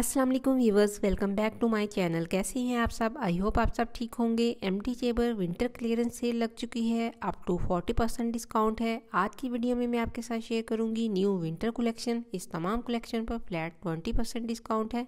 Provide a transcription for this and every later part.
Aslam viewers welcome back to my channel कैसे हैं आप सब आई होप आप सब ठीक होंगे एम टी चेबर विंटर क्लियरेंस सेल लग चुकी है अप टू 40 परसेंट डिस्काउंट है आज की वीडियो में मैं आपके साथ शेयर करूंगी न्यू विंटर कलेक्शन इस तमाम कलेक्शन पर फ्लैट 20 परसेंट डिस्काउंट है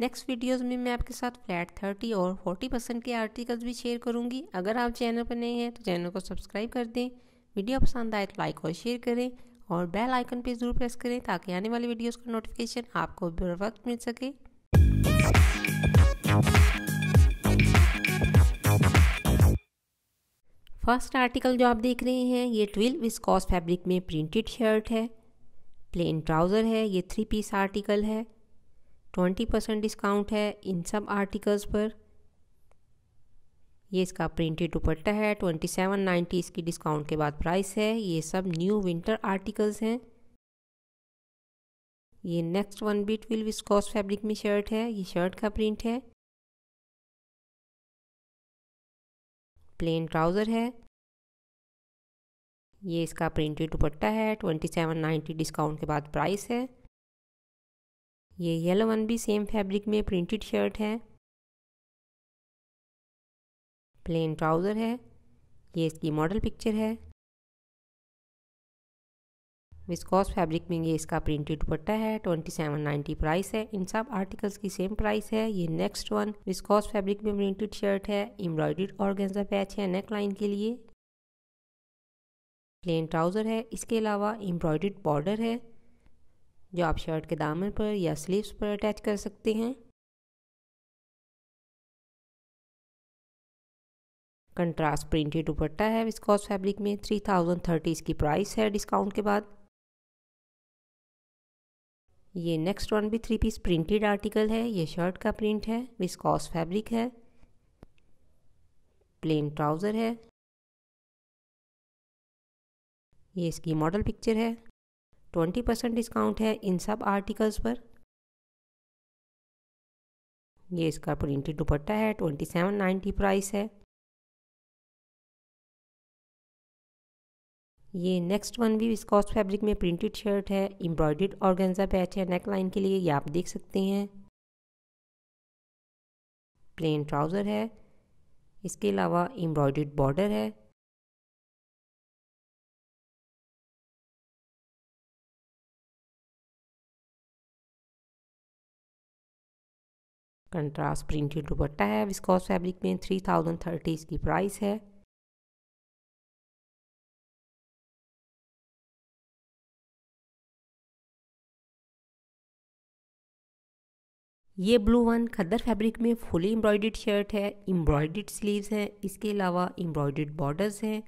नेक्स्ट वीडियोस में मैं आपके साथ फ्लैट 30 और 40 परसेंट के आर्टिकल्स भी शेयर करूँगी अगर आप चैनल पर नए हैं तो चैनल को सब्सक्राइब कर दें वीडियो पसंद आए तो लाइक और शेयर करें और बेल आइकन पर ज़रूर प्रेस करें ताकि आने वाली वीडियोज का नोटिफिकेशन आपको बर वक्त मिल सके फर्स्ट आर्टिकल जो आप देख रहे हैं ये ट्विल विस्कॉस फैब्रिक में प्रिंटेड शर्ट है प्लेन ट्राउज़र है ये थ्री पीस आर्टिकल है ट्वेंटी परसेंट डिस्काउंट है इन सब आर्टिकल्स पर ये इसका प्रिंटेड दुपट्टा है 2790 इसकी डिस्काउंट के बाद प्राइस है ये सब न्यू विंटर आर्टिकल्स हैं ये next one twill viscose fabric में शर्ट है ये शर्ट का प्रिंट है प्लेन ट्राउज़र है ये इसका प्रिंटेड दुपट्टा है 2790 डिस्काउंट के बाद प्राइस है ये येलो वन भी सेम फैब्रिक में प्रिंटेड शर्ट है प्लेन ट्राउज़र है ये इसकी मॉडल पिक्चर है विस्कॉस फैब्रिक में ये इसका प्रिंटेड दुपट्टा है ट्वेंटी सेवन नाइन्टी प्राइस है इन सब आर्टिकल्स की सेम प्राइस है ये नेक्स्ट वन विस्कॉस फैब्रिक में प्रिंटेड शर्ट है एम्ब्रॉयड ऑर्गेन्जा पैच है नेक लाइन के लिए प्लेन ट्राउज़र है इसके अलावा एम्ब्रॉयड बॉर्डर है जो आप शर्ट के दामन पर या स्लीव्स पर अटैच कर सकते हैं कंट्रास्ट प्रिंटेड दुपट्टा है विस्कॉस फैब्रिक में थ्री थाउजेंड थर्टी इसकी प्राइस है डिस्काउंट के बाद ये नेक्स्ट वन भी थ्री पीस प्रिंटेड आर्टिकल है ये शर्ट का प्रिंट है विस्कॉस फैब्रिक है प्लेन ट्राउज़र है ये इसकी मॉडल पिक्चर है ट्वेंटी परसेंट डिस्काउंट है इन सब आर्टिकल्स पर ये इसका प्रिंटेड दुपट्टा है ट्वेंटी सेवन नाइन्टी प्राइस है ये नेक्स्ट वन भी विस्कॉस फैब्रिक में प्रिंटेड शर्ट है एम्ब्रॉयडेड गेंजा पैच है नेक लाइन के लिए ये आप देख सकते हैं प्लेन ट्राउज़र है इसके अलावा एम्ब्रॉयडेड बॉर्डर है कंट्रास्ट प्रिंटेड दुपट्टा है विस्कॉस फैब्रिक में थ्री थाउजेंड थर्टी इसकी प्राइस है ये ब्लू वन खद्दर फैब्रिक में फुली एम्ब्रॉयड शर्ट है एम्ब्रॉयड स्लीव्स हैं इसके अलावा एम्ब्रॉयड बॉर्डर्स हैं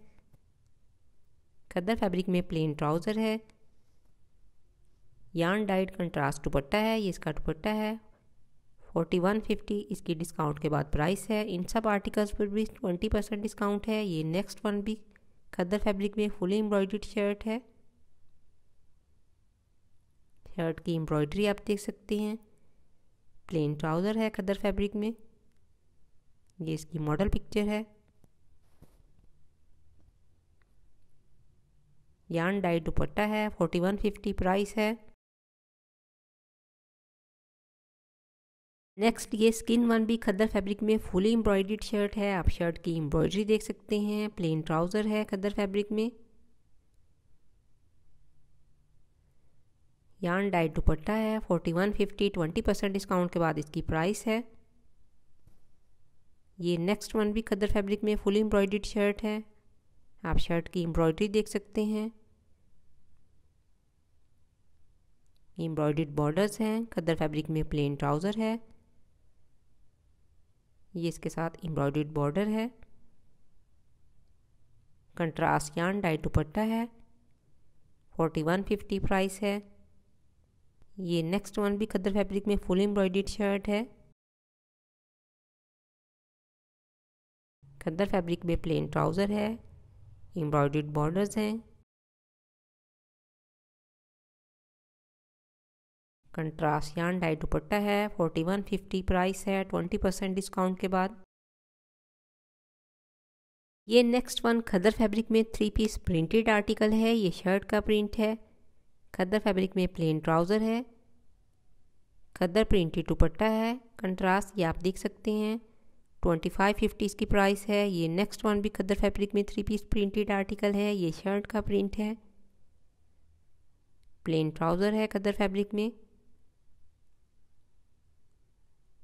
खद्दर फैब्रिक में प्लेन ट्राउज़र है यान डाइट कंट्रास्ट दुपट्टा है ये इसका दुपट्टा है फोर्टी वन फिफ्टी इसकी डिस्काउंट के बाद प्राइस है इन सब आर्टिकल्स पर भी ट्वेंटी परसेंट डिस्काउंट है ये नेक्स्ट वन भी खद्दर फैब्रिक में फुली एम्ब्रॉयड शर्ट है शर्ट की एम्ब्रॉयडरी आप देख सकते हैं प्लेन ट्राउज़र है खदर फैब्रिक में ये इसकी मॉडल पिक्चर है यान डाई दुपट्टा है फोर्टी वन फिफ्टी प्राइस है नेक्स्ट ये स्किन वन भी खदर फैब्रिक में फुली एम्ब्रॉयड्रीड शर्ट है आप शर्ट की एम्ब्रॉयड्री देख सकते हैं प्लेन ट्राउज़र है खदर फैब्रिक में यान डाइट दुपट्टा है forty one fifty twenty percent discount के बाद इसकी प्राइस है ये नेक्स्ट वन भी खदर फैब्रिक में फुल एम्ब्रॉयड शर्ट है आप शर्ट की एम्ब्रॉयड्री देख सकते हैं एम्ब्रॉयड बॉर्डर्स हैं खदर फैब्रिक में प्लेन ट्राउज़र है ये इसके साथ एम्ब्रॉयड बॉर्डर है कंट्रास्ट यान डाइट दुपट्टा है फोर्टी वन फिफ्टी प्राइस है ये नेक्स्ट वन भी खद्दर फैब्रिक में फुल एम्ब्रॉयड शर्ट है खद्दर फैब्रिक में प्लेन ट्राउज़र है एम्ब्रॉयड बॉर्डर्स हैं कंट्रास्ट यान डाई दुपट्टा है फोर्टी वन फिफ्टी प्राइस है ट्वेंटी परसेंट डिस्काउंट के बाद ये नेक्स्ट वन खदर फैब्रिक में थ्री पीस प्रिंटेड आर्टिकल है ये शर्ट का प्रिंट है खद्दर फैब्रिक में प्लेन ट्राउज़र है खद्दर प्रिंटेड दुपट्टा है कंट्रास्ट ये आप देख सकते हैं ट्वेंटी फाइव फिफ्टी इसकी प्राइस है ये नेक्स्ट वन भी खद्दर फैब्रिक में थ्री पीस प्रिंटेड आर्टिकल है ये शर्ट का प्रिंट है प्लेन ट्राउज़र है खद्दर फैब्रिक में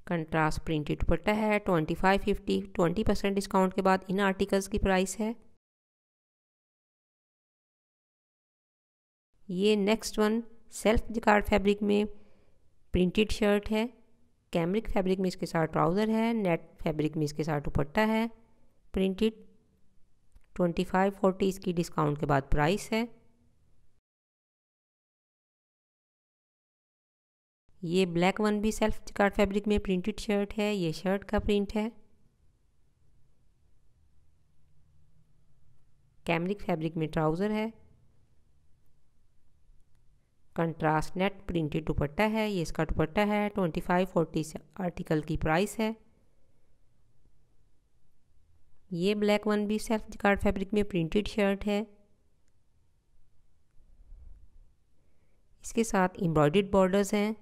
कंट्रास्ट प्रिंटेड दुपट्टा है twenty five fifty twenty percent discount के बाद इन आर्टिकल्स की प्राइस है ये next one self jacquard fabric में प्रिंटेड शर्ट है कैमरिक फैब्रिक में इसके साथ ट्राउज़र है नेट फैब्रिक में इसके साथ दुपट्टा है प्रिंटेड ट्वेंटी फाइव फोर्टी इसकी डिस्काउंट के बाद प्राइस है ये ब्लैक वन भी सेल्फ जिकार्ड फैब्रिक में प्रिंटेड शर्ट है ये शर्ट का प्रिंट है कैमरिक फैब्रिक में ट्राउज़र है कंट्रास्ट नेट प्रिंटेड दुपट्टा है ये इसका दुपट्टा है ट्वेंटी फाइव फोर्टी आर्टिकल की प्राइस है ये ब्लैक वन भी सेल्फ कार्ड फैब्रिक में प्रिंटेड शर्ट है इसके साथ एम्ब्रॉयड बॉर्डर्स हैं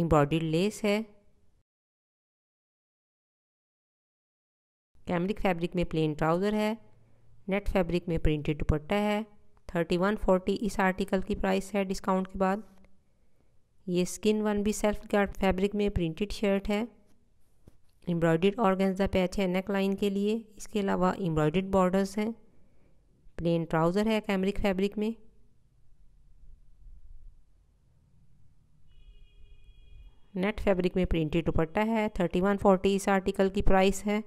एम्ब्रॉयड लेस है कैमरिक फैब्रिक में प्लेन ट्राउज़र है नेट फैब्रिक में प्रिंटेड दुपट्टा है थर्टी वन फोर्टी इस आर्टिकल की प्राइस है डिस्काउंट के बाद ये स्किन वन भी सेल्फ गार्ड फैब्रिक में प्रिंटेड शर्ट है एम्ब्रॉयड ऑर्गेन्जा पैच है नेक लाइन के लिए इसके अलावा एम्ब्रॉयड बॉर्डर्स हैं प्लेन ट्राउज़र है कैमरिक फैब्रिक में नेट फैब्रिक में प्रिंटेड दुपट्टा है थर्टी वन फोर्टी इस आर्टिकल की प्राइस है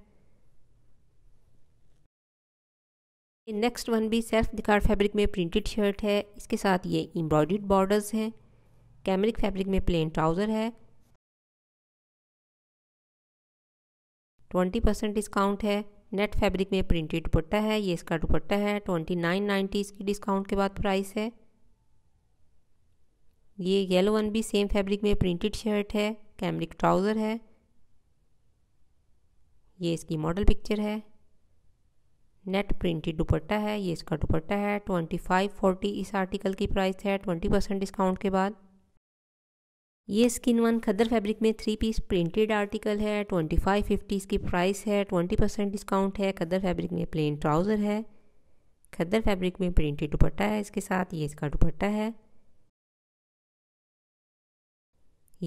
ये नेक्स्ट वन भी सेल्फ दिकार फैब्रिक में प्रिंटेड शर्ट है इसके साथ ये एम्ब्रॉयड बॉर्डर्स हैं कैमरिक फैब्रिक में प्लेन ट्राउज़र है ट्वेंटी परसेंट डिस्काउंट है नेट फैब्रिक में प्रिंटेड दुपट्टा है ये इसका दुपट्टा है ट्वेंटी नाइन नाइन्टी इसकी डिस्काउंट के बाद प्राइस है ये येलो वन भी सेम फैब्रिक में प्रिंटेड शर्ट है कैमरिक ट्राउज़र है ये इसकी मॉडल पिक्चर है नेट प्रिंटेड दुपट्टा है ये इसका दुपट्टा है ट्वेंटी फाइव फोर्टी इस आर्टिकल की प्राइस है ट्वेंटी परसेंट डिस्काउंट के बाद ये स्किन वन खदर फैब्रिक में थ्री पीस प्रिंटेड आर्टिकल है ट्वेंटी फाइव फिफ्टी इसकी प्राइस है ट्वेंटी परसेंट डिस्काउंट है खदर फैब्रिक में प्लेन ट्राउज़र है खदर फैब्रिक में प्रिंटेड दुपट्टा है इसके साथ ये इसका दुपट्टा है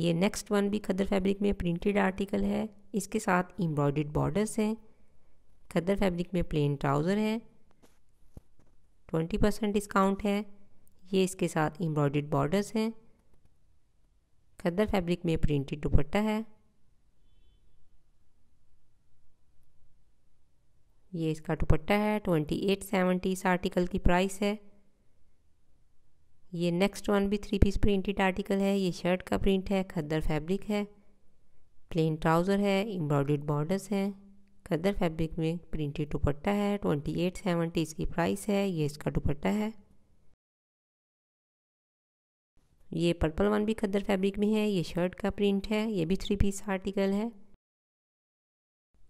ये नेक्स्ट वन भी खदर फैब्रिक में प्रिंटेड आर्टिकल है इसके साथ एम्ब्रॉयड बॉर्डर्स हैं सदर फैब्रिक में प्लेन ट्राउज़र है ट्वेंटी परसेंट डिस्काउंट है ये इसके साथ एम्ब्रॉयड बॉर्डर्स हैं खद्दर फैब्रिक में प्रिंटेड दुपट्टा है ये इसका दुपट्टा है ट्वेंटी एट सेवेंटी इस आर्टिकल की प्राइस है ये नेक्स्ट वन भी थ्री पीस प्रिंटेड आर्टिकल है ये शर्ट का प्रिंट है खद्दर फैब्रिक है प्लेन ट्राउज़र है एम्ब्रॉयड बॉर्डर्स हैं कदर फैब्रिक में प्रिंटेड दुपट्टा है ट्वेंटी एट सेवेंटी इसकी प्राइस है ये इसका दुपट्टा है ये पर्पल वन भी खद्दर फैब्रिक में है ये शर्ट का प्रिंट है ये भी थ्री पीस आर्टिकल है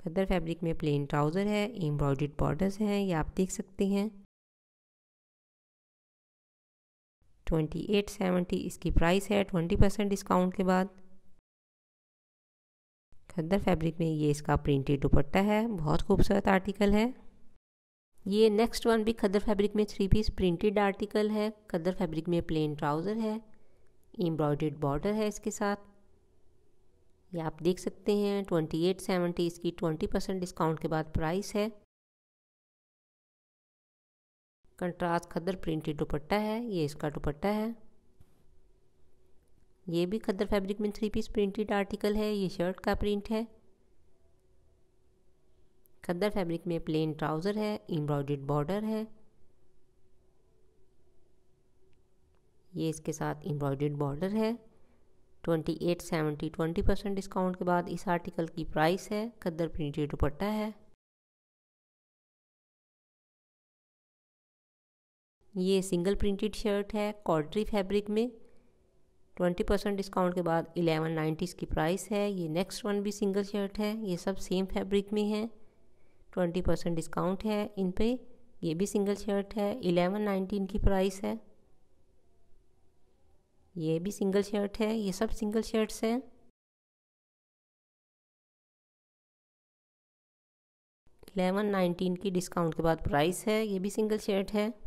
खद्दर फैब्रिक में प्लेन ट्राउज़र है एम्ब्रॉयड बॉर्डर्स हैं ये आप देख सकते हैं ट्वेंटी एट सेवेंटी इसकी प्राइस है ट्वेंटी परसेंट डिस्काउंट के बाद खद्दर फैब्रिक में ये इसका प्रिंटेड दुपट्टा है बहुत खूबसूरत आर्टिकल है ये नेक्स्ट वन भी खद्दर फैब्रिक में थ्री पीस प्रिंटेड आर्टिकल है खद्दर फैब्रिक में प्लेन ट्राउज़र है एम्ब्रॉयडेड बॉर्डर है इसके साथ ये आप देख सकते हैं ट्वेंटी एट सेवेंटी इसकी ट्वेंटी परसेंट डिस्काउंट के बाद प्राइस है कंट्रास्ट खद्दर प्रिंटेड दुपट्टा है ये इसका दुपट्टा है ये भी खद्दर फैब्रिक में थ्री पीस प्रिंटेड आर्टिकल है ये शर्ट का प्रिंट है खद्दर फैब्रिक में प्लेन ट्राउज़र है एम्ब्रॉयड बॉर्डर है ये इसके साथ एम्ब्रॉयड बॉर्डर है twenty eight seventy twenty percent discount के बाद इस आर्टिकल की प्राइस है खद्दर प्रिंटेड दुपट्टा है ये सिंगल प्रिंटेड शर्ट है कॉटरी फैब्रिक में ट्वेंटी परसेंट डिस्काउंट के बाद इलेवन नाइन्टीज़ की प्राइस है ये नेक्स्ट वन भी सिंगल शर्ट है ये सब सेम फैब्रिक में है ट्वेंटी परसेंट डिस्काउंट है इन पर ये भी सिंगल शर्ट है इलेवन नाइन्टीन की प्राइस है ये भी सिंगल शर्ट है ये सब सिंगल शर्ट्स हैं इलेवन नाइन्टीन की डिस्काउंट के बाद प्राइस है ये भी सिंगल शर्ट है